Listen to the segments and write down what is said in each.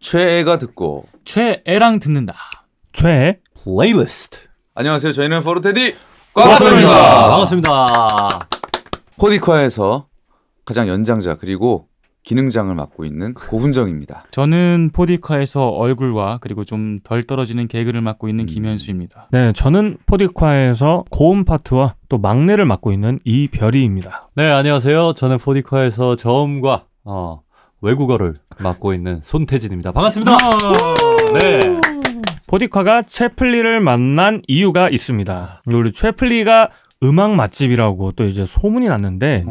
최애가 듣고 최애랑 듣는다. 최애 플레이리스트. 안녕하세요. 저희는 포르테디 꽉꽈습니다 반갑습니다. 코디콰에서 가장 연장자 그리고 기능장을 맡고 있는 고훈정입니다. 저는 포디카에서 얼굴과 그리고 좀 덜 떨어지는 개그를 맡고 있는 음. 김현수입니다. 네, 저는 포디카에서 고음 파트와 또 막내를 맡고 있는 이별이입니다. 네, 안녕하세요. 저는 포디카에서 저음과 어, 외국어를 맡고 있는 손태진입니다. 반갑습니다. 아! 네. 포디카가 채플리를 만난 이유가 있습니다. 우리 채플리가 음악 맛집이라고 또 이제 소문이 났는데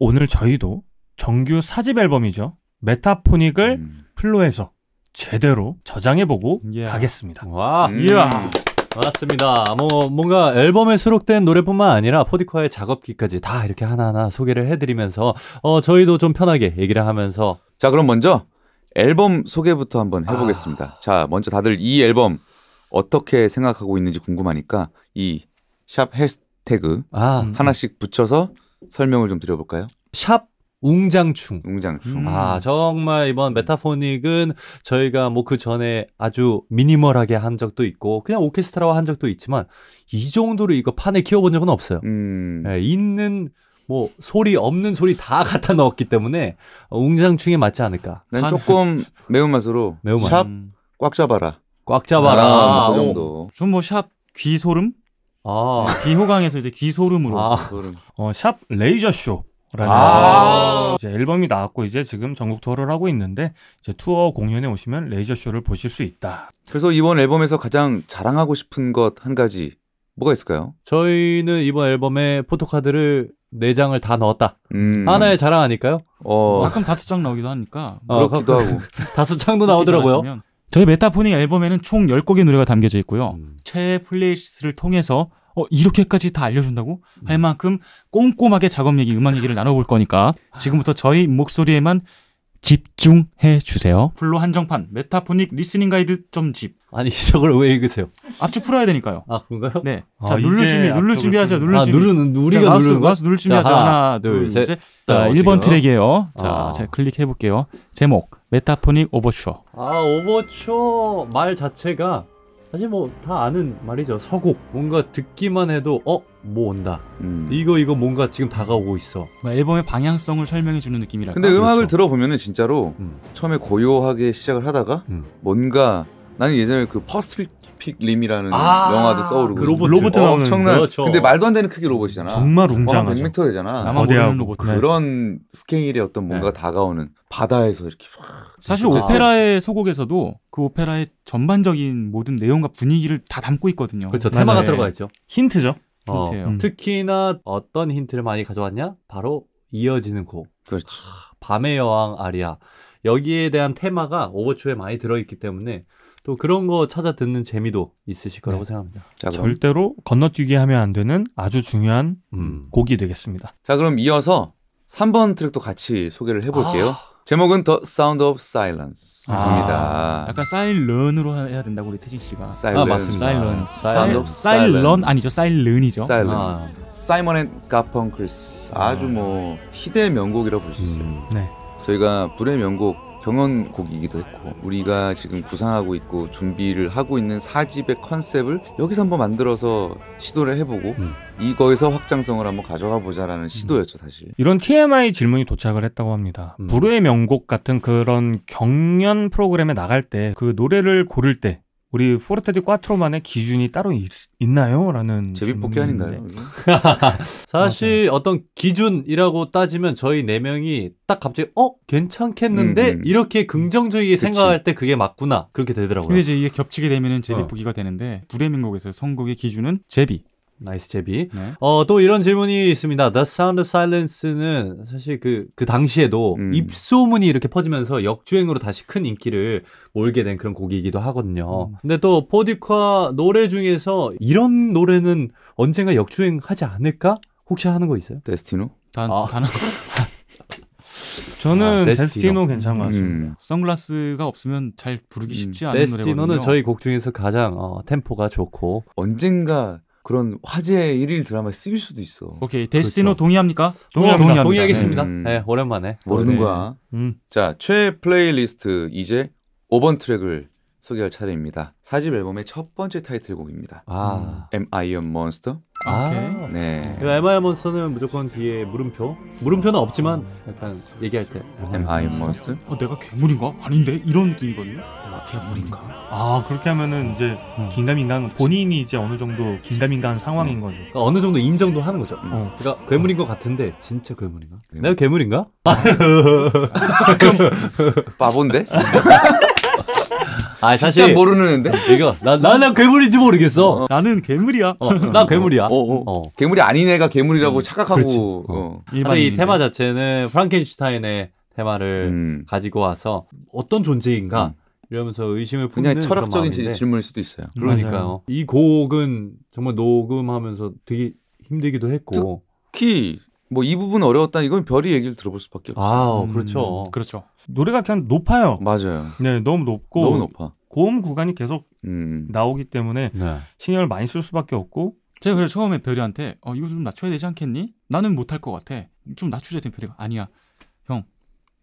오. 늘 저희도 정규 사집 앨범이죠. 메타포닉을 음. 플로해서 제대로 저장해보고 예. 가겠습니다. 와, 음. 이야. 맞습니다. 뭐 뭔가 앨범에 수록된 노래뿐만 아니라 포디코의 작업기까지 다 이렇게 하나하나 소개를 해드리면서 어 저희도 좀 편하게 얘기를 하면서 자 그럼 먼저 앨범 소개부터 한번 아. 해보겠습니다. 아... 자 먼저 다들 이 앨범 어떻게 생각하고 있는지 궁금하니까 이 샵 해시태그 아, 하나씩 붙여서 설명을 좀 드려볼까요? 샵 웅장충. 웅장충. 아, 정말 이번 메타포닉은 저희가 뭐 그 전에 아주 미니멀하게 한 적도 있고, 그냥 오케스트라와 한 적도 있지만, 이 정도로 이거 판에 키워본 적은 없어요. 음. 네, 있는 뭐 소리 없는 소리 다 갖다 넣었기 때문에 웅장충에 맞지 않을까. 난 조금 매운맛으로 매운맛. 샵꽉 음. 잡아라. 꽉 잡아라. 아, 뭐 그 정도. 좀 뭐 샵 귀소름? 아. 네, 귀호강에서 이제 귀소름으로. 아. 어, 샵 레이저쇼. 라는 아~ 이제 앨범이 나왔고 이제 지금 전국 투어를 하고 있는데 이제 투어 공연에 오시면 레이저 쇼를 보실 수 있다. 그래서 이번 앨범에서 가장 자랑하고 싶은 것 한 가지 뭐가 있을까요? 저희는 이번 앨범에 포토카드를 4장을 다 넣었다. 음. 하나에 자랑하니까요. 어. 가끔 다섯 장 나오기도 하니까. 어, 그렇기도 하고. 다섯 장도 나오더라고요. 저희 메타포닉 앨범에는 총 10곡의 노래가 담겨져 있고요. 음. 최애 플레이리스트를 통해서 어, 이렇게까지 다 알려준다고? 할 음. 만큼 꼼꼼하게 작업 얘기, 음악 얘기를 나눠볼 거니까 아. 지금부터 저희 목소리에만 집중해 주세요. 불로 한정판 메타포닉 리스닝 가이드 점집. 아니 저걸 왜 읽으세요? 앞쪽 풀어야 되니까요. 아 그런가요? 네. 아, 자 눌러 준비, 눌러 준비하세요. 눌러 아, 준비. 누르는 우리가 누르는 거? 마우 준비하세요. 하나, 둘, 셋. 셋. 자, 1번 트랙이에요. 아. 제가 클릭해 볼게요. 제목 메타포닉 오버추어. 아 오버추어 말 자체가 사실 뭐 다 아는 말이죠. 서곡. 뭔가 듣기만 해도 어? 뭐 온다. 음. 이거 이거 뭔가 지금 다가오고 있어. 앨범의 방향성을 설명해 주는 느낌이라 근데 음악을 그렇죠. 들어보면은 진짜로 음. 처음에 고요하게 시작을 하다가 음. 뭔가 나는 예전에 그 퍼스픽 림이라는 아 영화도 써오르고 그 로봇, 로봇 나오는 엄청난 그렇죠. 근데 말도 안 되는 크기 로봇이잖아 정말 웅장하죠 100m 되잖아 거대한 로봇 그런 네. 스케일의 어떤 뭔가 네. 다가오는 바다에서 이렇게 사실 오페라의 소곡에서도 그 오페라의 전반적인 모든 내용과 분위기를 다 담고 있거든요 그렇죠 테마가 네. 들어가 있죠 힌트죠 어, 음. 특히나 어떤 힌트를 많이 가져왔냐 바로 이어지는 곡 그렇죠. 밤의 여왕 아리아 여기에 대한 테마가 오버추에 많이 들어있기 때문에 또 그런 거 찾아 듣는 재미도 있으실 거라고 네. 생각합니다. 자, 절대로 건너뛰기 하면 안 되는 아주 중요한 음. 곡이 되겠습니다. 자, 그럼 이어서 3번 트랙도 같이 소개를 해볼게요. 아. 제목은 The Sound of Silence입니다. 아, 약간 사일런으로 해야 된다고 우리 태진 씨가. 사일런. 아, 맞습니다. 사일런. 사운드 오브 사일런 아니죠. 사일런이죠. 사일런. 아. 사이먼 앤 가펑클스. 아주 아. 뭐 희대의 명곡이라고 볼 수 있어요. 음, 네. 저희가 불의 명곡 경연곡이기도 했고 우리가 지금 구상하고 있고 준비를 하고 있는 사집의 컨셉을 여기서 한번 만들어서 시도를 해보고 음. 이거에서 확장성을 한번 가져가 보자라는 시도였죠 음. 사실. 이런 TMI 질문이 도착을 했다고 합니다. 음. 불후의 명곡 같은 그런 경연 프로그램에 나갈 때 그 노래를 고를 때 우리 포르테디 꽈트로만의 기준이 따로 있, 나요 라는 제비뽑기 아닌가요? 사실 어떤 기준이라고 따지면 저희 네 명이 딱 갑자기 어 괜찮겠는데 음, 음. 음. 이렇게 긍정적이게 그치. 생각할 때 그게 맞구나 그렇게 되더라고요. 근데 이제 이게 겹치게 되면은 제비뽑기가 어. 되는데 불레민곡에서 선곡의 기준은 제비, 나이스 제비. 네. 어또 이런 질문이 있습니다. The Sound of Silence는 사실 그그 그 당시에도 음. 입소문이 이렇게 퍼지면서 역주행으로 다시 큰 인기를 몰게 된 그런 곡이기도 하거든요. 음. 근데 또 포디콰 노래 중에서 이런 노래는 언젠가 역주행하지 않을까? 혹시 하는 거 있어요? 데스티노? 단 아. 단 아, 저는 아, 데스티노. 데스티노 괜찮은 것 음. 같습니다. 음. 선글라스가 없으면 잘 부르기 음. 쉽지 않은 데스티노는 노래거든요. 데스티노는 저희 곡 중에서 가장 어, 템포가 좋고 언젠가 그런 화제 의 일일 드라마에 쓰일 수도 있어. 오케이 데스티노 그렇죠. 동의합니까? 어, 동의합니다. 동의합니다. 동의하겠습니다 음. 네, 오랜만에 모르는 네. 거야. 음. 자 최애 플레이리스트 이제 5번 트랙을 소개할 차례입니다. 4집 앨범의 첫 번째 타이틀곡입니다. 아. Am I a Monster? 아. 네. 그 Am I a Monster는 무조건 뒤에 물음표. 물음표는 없지만 약간 얘기할 때 Am I a Monster? 어, 내가 괴물인가? 아닌데? 이런 느낌이거든요. 내가 괴물인가? 아, 그렇게 하면은 이제 음. 긴가인가 본인이 이제 어느 정도 긴가인가 상황인 음. 거죠. 그러니까 어느 정도 인정도 하는 거죠. 음. 어. 그러니까 괴물인 것 같은데 진짜 괴물인가? 내가 괴물인가? 아, 그럼 바본데? 아 사실 모르는데 이거 나 나는 괴물인지 모르겠어. 어. 나는 괴물이야. 어, 어, 나 괴물이야. 어, 어. 어. 괴물이 아닌 애가 괴물이라고 음. 착각하고. 어. 근이 어. 테마 자체는 프랑켄슈타인의 테마를 음. 가지고 와서 어떤 존재인가 음. 이러면서 의심을 품는 그냥 철학적인 그런 질문일 수도 있어요. 그러니까요. 맞아요. 이 곡은 정말 녹음하면서 되게 힘들기도 했고 특히 뭐이 부분 어려웠다 이건 별이 얘기를 들어볼 수밖에 없죠. 아 그렇죠. 그렇죠. 노래가 그냥 높아요. 맞아요. 네 너무 높고 너무 높아. 고음 구간이 계속 음. 나오기 때문에 네. 신경을 많이 쓸 수밖에 없고 제가 그래서 처음에 별이한테 어 이거 좀 낮춰야 되지 않겠니? 나는 못할 것 같아. 좀 낮추자 했더 별이가 아니야 형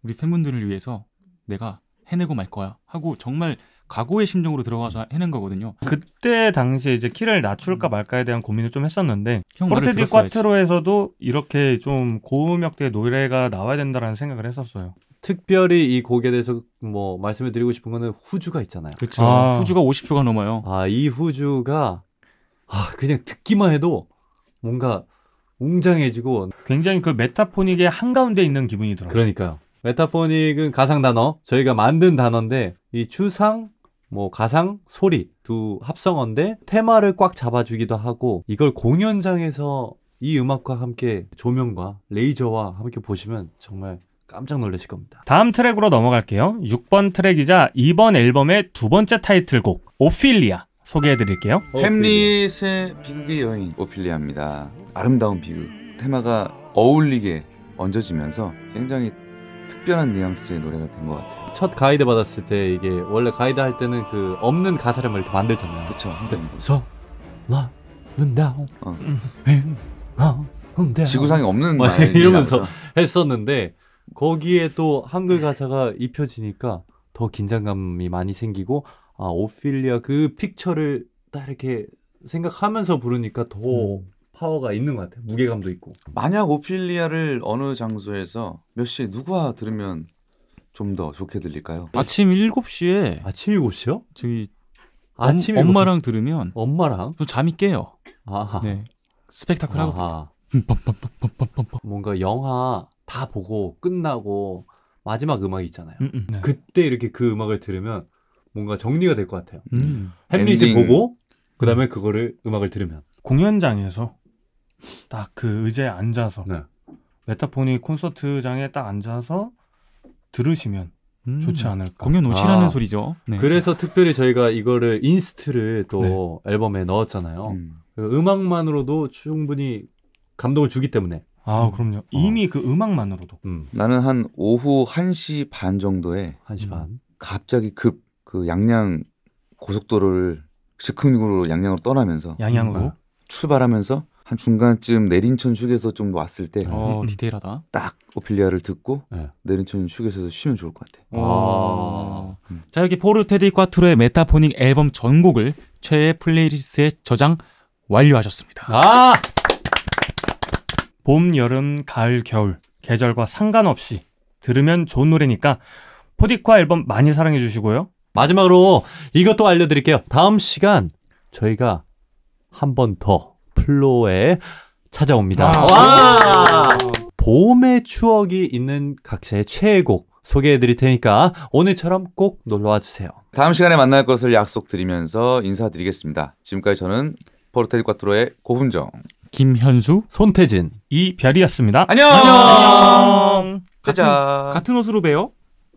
우리 팬분들을 위해서 내가 해내고 말 거야 하고 정말 각오의 심정으로 들어가서 해낸 거거든요. 그때 당시에 이제 키를 낮출까 음. 말까에 대한 고민을 좀 했었는데 프로테디 꽈트로에서도 이렇게 좀 고음역대 노래가 나와야 된다라는 생각을 했었어요. 특별히 이 곡에 대해서 뭐 말씀을 드리고 싶은 거는 후주가 있잖아요. 그렇죠. 아. 후주가 50초가 넘어요. 아, 이 후주가 아, 그냥 듣기만 해도 뭔가 웅장해지고 굉장히 그 메타포닉의 한가운데 있는 기분이 들어요. 그러니까요. 메타포닉은 가상 단어, 저희가 만든 단어인데 이 추상 뭐 가상, 소리 두 합성어인데 테마를 꽉 잡아주기도 하고 이걸 공연장에서 이 음악과 함께 조명과 레이저와 함께 보시면 정말 깜짝 놀라실 겁니다. 다음 트랙으로 넘어갈게요. 6번 트랙이자 이번 앨범의 두 번째 타이틀곡 오피리아 소개해드릴게요. 햄릿의 비극의 여인 오피리아입니다. 아름다운 비극 테마가 어울리게 얹어지면서 굉장히 특별한 뉘앙스의 노래가 된 것 같아요. 첫 가이드 받았을 때 이게 원래 가이드 할 때는 그 없는 가사를 막 이렇게 만들잖아요. 그렇죠. 무서워는다. 음, 어. 음, 지구상에 없는 말 이러면서 했었는데 거기에 또 한글 네. 가사가 입혀지니까 더 긴장감이 많이 생기고 아 오피리아 그 픽처를 딱 이렇게 생각하면서 부르니까 더 음. 파워가 있는 것 같아요. 무게감도 있고. 만약 오피리아를 어느 장소에서 몇 시에 누가 들으면 좀더 좋게 들릴까요? 아침 7시에 아침 7시요? 저기 아침 엄마랑 들으면 엄마랑 저 잠이 깨요. 아하. 네. 스펙타클 하고 뭔가 영화 다 보고 끝나고 마지막 음악 있잖아요. 음, 음. 네. 그때 이렇게 그 음악을 들으면 뭔가 정리가 될 것 같아요. 음. 햄릿을 보고 네. 그다음에 그거를 음악을 들으면 공연장에서 딱 그 의자에 앉아서 네. 메타포닉 콘서트장에 딱 앉아서 들으시면 음, 좋지 않을까. 공연 오시라는 아, 소리죠. 네. 그래서 특별히 저희가 이거를 인스트를 또 네. 앨범에 넣었잖아요. 음. 악만으로도 충분히 감동을 주기 때문에. 아, 음. 그럼요. 어. 이미 어. 그 음악만으로도. 음. 나는 한 오후 1시 반 정도에 1시 반. 갑자기 급그 양양 고속도로를 즉흥으로 양양으로 떠나면서 양양으로 음. 출발하면서 한 중간쯤 내린천 휴게소 좀 왔을 때 어, 음. 디테일하다. 딱 오피리아를 듣고 네. 내린천 휴게소에서 쉬면 좋을 것 같아요. 아. 음. 자 여기 포르테디 과트로의 메타포닉 앨범 전곡을 최애 플레이리스트에 저장 완료하셨습니다. 아! 봄, 여름, 가을, 겨울 계절과 상관없이 들으면 좋은 노래니까 포디콰 앨범 많이 사랑해 주시고요. 마지막으로 이것도 알려드릴게요. 다음 시간 저희가 한번더 플로에 찾아옵니다. 아~ 봄의 추억이 있는 각자의 최애곡 소개해드릴 테니까 오늘처럼 꼭 놀러와 주세요. 다음 시간에 만날 것을 약속드리면서 인사드리겠습니다. 지금까지 저는 포르테리 과트로의 고훈정, 김현수, 손태진, 이별이었습니다. 안녕. 안녕. 짜잔. 같은, 같은 옷으로 봬요.